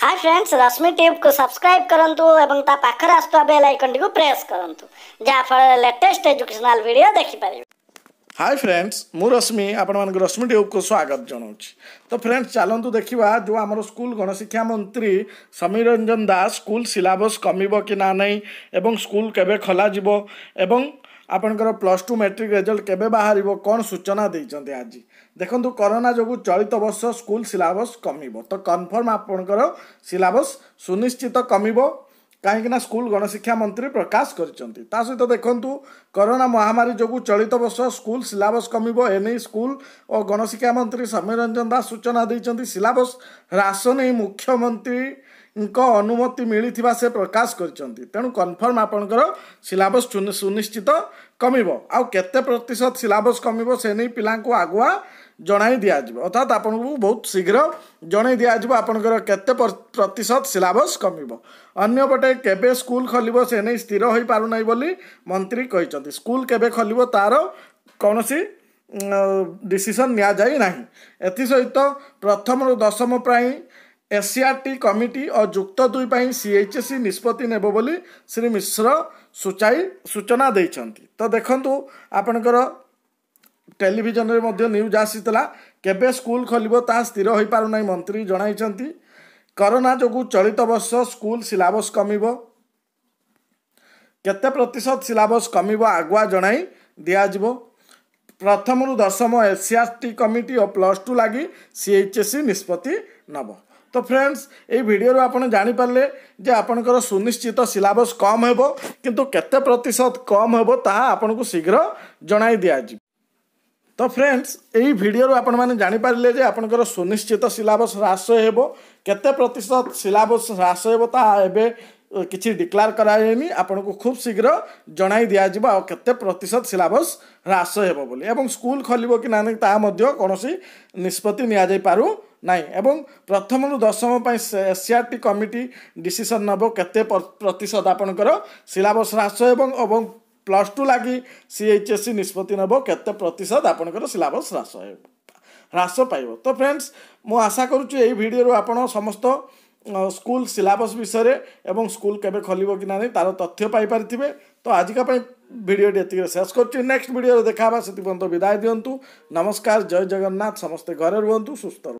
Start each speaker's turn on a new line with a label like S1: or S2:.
S1: high friends Rashmi tube को subscribe करूँ और बेल आइकन को प्रेस करूँ जहाँफल लेटेस्ट एजुकेशनल भिड देखिपर हाय फ्रेंड्स मुश्मि आपर रश्मि ट्यूब को स्वागत जनाऊँ तो फ्रेंड्स चलतु देखा जो आम स्कूल गणशिक्षा मंत्री समीर रंजन दास स्कूल सिलबस कमी कि ना नहीं स्कूल केवे खोल ଆପଣଙ୍କର ପ୍ଲସ୍ ଟୁ ମେଟ୍ରିକ୍ ରେଜଲ୍ଟ କେବେ ବାହାରିବ କ'ଣ ସୂଚନା ଦେଇଛନ୍ତି ଆଜି ଦେଖନ୍ତୁ କରୋନା ଯୋଗୁଁ ଚଳିତ ବର୍ଷ ସ୍କୁଲ ସିଲାବସ୍ କମିବ ତ କନଫର୍ମ ଆପଣଙ୍କର ସିଲାବସ୍ ସୁନିଶ୍ଚିତ କମିବ କାହିଁକି ନା ସ୍କୁଲ ଗଣଶିକ୍ଷା ମନ୍ତ୍ରୀ ପ୍ରକାଶ କରିଛନ୍ତି ତା ସହିତ ଦେଖନ୍ତୁ କରୋନା ମହାମାରୀ ଯୋଗୁଁ ଚଳିତ ବର୍ଷ ସ୍କୁଲ ସିଲାବସ୍ କମିବ ଏନେଇ ସ୍କୁଲ ଓ ଗଣଶିକ୍ଷା ମନ୍ତ୍ରୀ ସମୀର ରଞ୍ଜନ ଦାସ ସୂଚନା ଦେଇଛନ୍ତି ସିଲାବସ୍ ହ୍ରାସ ନେଇ ମୁଖ୍ୟମନ୍ତ୍ରୀଙ୍କ ଅନୁମତି ମିଳିଥିବା ସେ ପ୍ରକାଶ କରିଛନ୍ତି ତେଣୁ କନଫର୍ମ ଆପଣଙ୍କର ସିଲାବସ୍ ସୁନିଶ୍ଚିତ କମିବ ଆଉ କେତେ ପ୍ରତିଶତ ସିଲାବସ୍ କମିବ ସେ ନେଇ ପିଲାଙ୍କୁ ଆଗୁଆ ଜଣାଇ ଦିଆଯିବ ଅର୍ଥାତ୍ ଆପଣଙ୍କୁ ବହୁତ ଶୀଘ୍ର ଜଣାଇ ଦିଆଯିବ ଆପଣଙ୍କର କେତେ ପ୍ରତିଶତ ସିଲାବସ୍ କମିବ ଅନ୍ୟପଟେ କେବେ ସ୍କୁଲ ଖୋଲିବ ସେ ନେଇ ସ୍ଥିର ହୋଇପାରୁନାହିଁ ବୋଲି ମନ୍ତ୍ରୀ କହିଛନ୍ତି ସ୍କୁଲ କେବେ ଖୋଲିବ ତା'ର କୌଣସି ଡିସିସନ୍ ନିଆଯାଇ ନାହିଁ ଏଥିସହିତ ପ୍ରଥମରୁ ଦଶମ ପାଇଁ ଏସ୍ସିଆର୍ଟି କମିଟି ଓ ଯୁକ୍ତ ଦୁଇ ପାଇଁ ସି ଏଚ୍ ସି ନିଷ୍ପତ୍ତି ନେବ ବୋଲି ଶ୍ରୀ ମିଶ୍ର ସୂଚାଇ ସୂଚନା ଦେଇଛନ୍ତି ତ ଦେଖନ୍ତୁ ଆପଣଙ୍କର ଟେଲିଭିଜନରେ ମଧ୍ୟ ନ୍ୟୁଜ୍ ଆସିଥିଲା କେବେ ସ୍କୁଲ ଖୋଲିବ ତାହା ସ୍ଥିର ହୋଇପାରୁନାହିଁ ମନ୍ତ୍ରୀ ଜଣାଇଛନ୍ତି କରୋନା ଯୋଗୁଁ ଚଳିତ ବର୍ଷ ସ୍କୁଲ ସିଲାବସ୍ କମିବ କେତେ ପ୍ରତିଶତ ସିଲାବସ୍ କମିବ ଆଗୁଆ ଜଣାଇ ଦିଆଯିବ ପ୍ରଥମରୁ ଦଶମ ଏସ୍ସିଆର୍ଟି କମିଟି ଓ ପ୍ଲସ୍ ଟୁ ଲାଗି ସି ଏଚ୍ ଏସ୍ ସି ନିଷ୍ପତ୍ତି ନେବ ତ ଫ୍ରେଣ୍ଡସ୍ ଏଇ ଭିଡ଼ିଓରୁ ଆପଣ ଜାଣିପାରିଲେ ଯେ ଆପଣଙ୍କର ସୁନିଶ୍ଚିତ ସିଲାବସ୍ କମ୍ ହେବ କିନ୍ତୁ କେତେ ପ୍ରତିଶତ କମ୍ ହେବ ତାହା ଆପଣଙ୍କୁ ଶୀଘ୍ର ଜଣାଇ ଦିଆଯିବ ତ ଫ୍ରେଣ୍ଡସ୍ ଏହି ଭିଡ଼ିଓରୁ ଆପଣମାନେ ଜାଣିପାରିଲେ ଯେ ଆପଣଙ୍କର ସୁନିଶ୍ଚିତ ସିଲାବସ୍ ହ୍ରାସ ହେବ କେତେ ପ୍ରତିଶତ ସିଲାବସ୍ ହ୍ରାସ ହେବ ତାହା ଏବେ କିଛି ଡିକ୍ଲାର କରାଯାଇନି ଆପଣଙ୍କୁ ଖୁବ୍ ଶୀଘ୍ର ଜଣାଇ ଦିଆଯିବ ଆଉ କେତେ ପ୍ରତିଶତ ସିଲାବସ୍ ହ୍ରାସ ହେବ ବୋଲି ଏବଂ ସ୍କୁଲ ଖୋଲିବ କି ନା ନାହିଁ ତାହା ମଧ୍ୟ କୌଣସି ନିଷ୍ପତ୍ତି ନିଆଯାଇପାରୁ ନାହିଁ ଏବଂ ପ୍ରଥମରୁ ଦଶମ ପାଇଁ ଏସ୍ସିଆର୍ଟି କମିଟି ଡିସିସନ୍ ନେବ କେତେ ପ୍ରତିଶତ ଆପଣଙ୍କର ସିଲାବସ୍ ହ୍ରାସ ଏବଂ ଏବଂ ପ୍ଲସ୍ ଟୁ ଲାଗି ସି ଏଚ୍ ଏସ୍ ସି ନିଷ୍ପତ୍ତି ନେବ କେତେ ପ୍ରତିଶତ ଆପଣଙ୍କର ସିଲାବସ୍ ହ୍ରାସ ହେବ ହ୍ରାସ ପାଇବ ତ ଫ୍ରେଣ୍ଡସ୍ ମୁଁ ଆଶା କରୁଛି ଏହି ଭିଡ଼ିଓରୁ ଆପଣ ସମସ୍ତ ସ୍କୁଲ ସିଲାବସ୍ ବିଷୟରେ ଏବଂ ସ୍କୁଲ କେବେ ଖୋଲିବ କି ନାହିଁ ତା'ର ତଥ୍ୟ ପାଇପାରିଥିବେ ତ ଆଜିକା ପାଇଁ ଭିଡ଼ିଓଟି ଏତିକିରେ ଶେଷ କରୁଛି ନେକ୍ସଟ ଭିଡ଼ିଓରେ ଦେଖା ହେବା ସେଥି ବିଦାୟ ଦିଅନ୍ତୁ ନମସ୍କାର ଜୟ ଜଗନ୍ନାଥ ସମସ୍ତେ ଘରେ ରୁହନ୍ତୁ ସୁସ୍ଥ ରୁହନ୍ତୁ